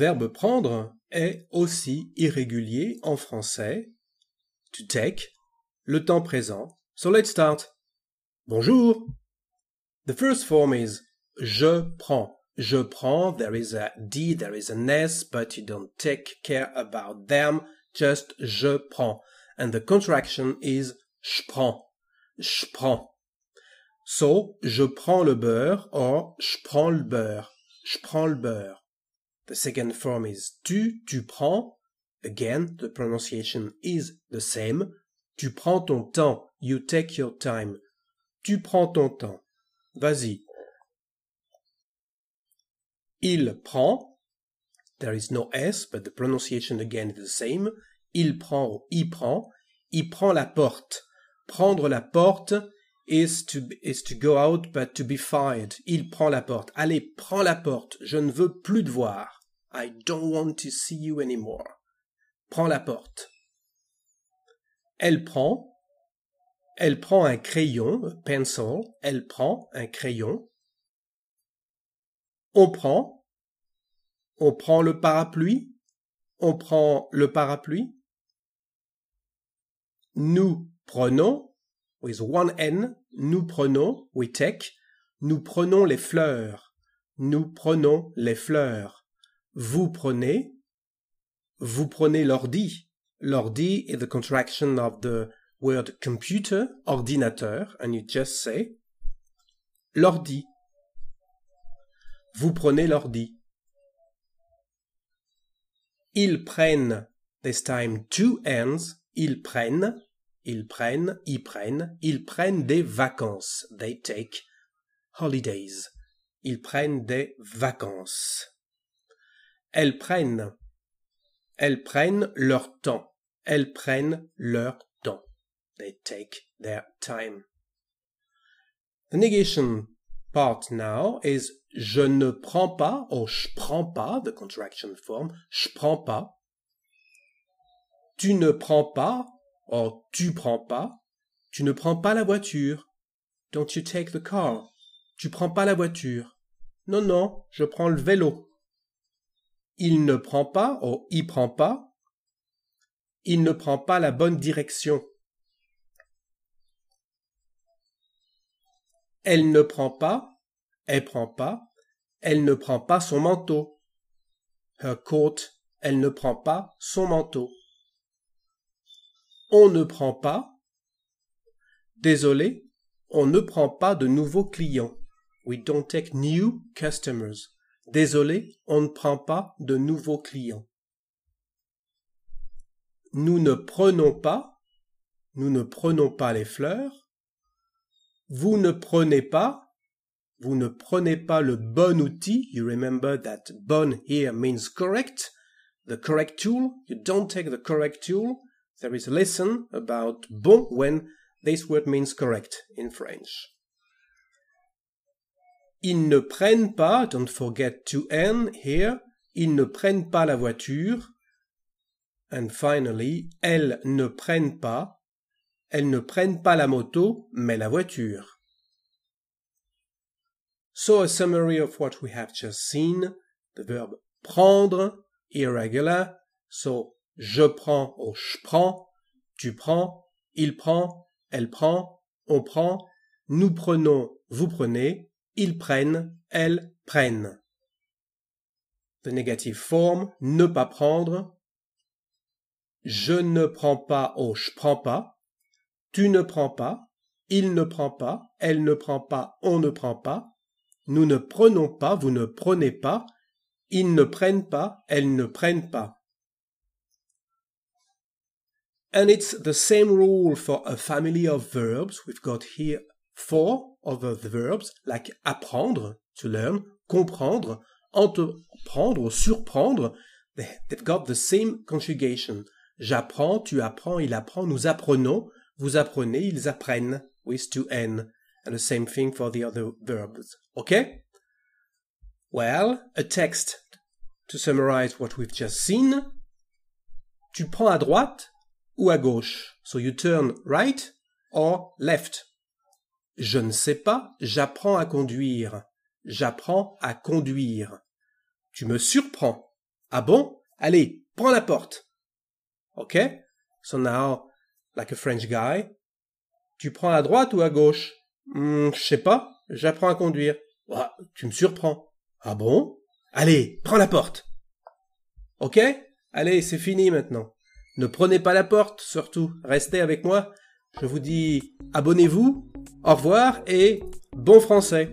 verbe prendre est aussi irrégulier en français. To take, le temps présent. So let's start. Bonjour. The first form is je prends. Je prends, there is a D, there is an S, but you don't take care about them, just je prends. And the contraction is je prends. Je prends. So, je prends le beurre or je prends le beurre. Je prends le beurre. The second form is tu, tu prends. Again, the pronunciation is the same. Tu prends ton temps. You take your time. Tu prends ton temps. Vas-y. Il prend. There is no S, but the pronunciation again is the same. Il prend ou il prend. Il prend la porte. Prendre la porte is to, is to go out, but to be fired. Il prend la porte. Allez, prends la porte. Je ne veux plus te voir. I don't want to see you anymore. Prends la porte. Elle prend. Elle prend un crayon, pencil. Elle prend un crayon. On prend. On prend le parapluie. On prend le parapluie. Nous prenons. With one N. Nous prenons. We take. Nous prenons les fleurs. Nous prenons les fleurs vous prenez, vous prenez l'ordi. L'ordi is the contraction of the word computer, ordinateur, and you just say l'ordi. Vous prenez l'ordi. Ils prennent, this time two ends, ils prennent, ils prennent, ils prennent, ils prennent des vacances. They take holidays. Ils prennent des vacances. Elles prennent. Elles prennent leur temps. Elles prennent leur temps. They take their time. The negation part now is je ne prends pas ou je prends pas, the contraction form, je prends pas. Tu ne prends pas or tu prends pas. Tu ne prends pas la voiture. Don't you take the car. Tu prends pas la voiture. Non, non, je prends le vélo il ne prend pas, ou oh, il prend pas, il ne prend pas la bonne direction. Elle ne prend pas, elle prend pas, elle ne prend pas son manteau. Her coat, elle ne prend pas son manteau. On ne prend pas, désolé, on ne prend pas de nouveaux clients. We don't take new customers. Désolé, on ne prend pas de nouveaux clients. Nous ne prenons pas, nous ne prenons pas les fleurs. Vous ne prenez pas, vous ne prenez pas le bon outil. You remember that bon here means correct. The correct tool. You don't take the correct tool. There is a lesson about bon when this word means correct in French. Ils ne prennent pas, don't forget to N here, ils ne prennent pas la voiture. And finally, elles ne prennent pas, elles ne prennent pas la moto, mais la voiture. So a summary of what we have just seen, the verb prendre, irregular, so je prends ou je prends, tu prends, il prend, elle prend, on prend, nous prenons, vous prenez, ils prennent, elles prennent. The negative form, ne pas prendre. Je ne prends pas, oh, je prends pas. Tu ne prends pas. Il ne prend pas. Elle ne prend pas. On ne prend pas. Nous ne prenons pas. Vous ne prenez pas. Ils ne prennent pas. Elles ne prennent pas. And it's the same rule for a family of verbs. We've got here Four of the verbs like apprendre, to learn, comprendre, entreprendre, surprendre. They've got the same conjugation. J'apprends, tu apprends, il apprend, nous apprenons, vous apprenez, ils apprennent, with to n. And the same thing for the other verbs. Okay? Well, a text. To summarize what we've just seen, tu prends à droite ou à gauche. So you turn right or left. Je ne sais pas, j'apprends à conduire. J'apprends à conduire. Tu me surprends. Ah bon? Allez, prends la porte. OK? So now, like a French guy. Tu prends à droite ou à gauche? Hmm, je sais pas, j'apprends à conduire. tu me surprends. Ah bon? Allez, prends la porte. OK? Allez, c'est fini maintenant. Ne prenez pas la porte, surtout. Restez avec moi. Je vous dis abonnez-vous au revoir et bon français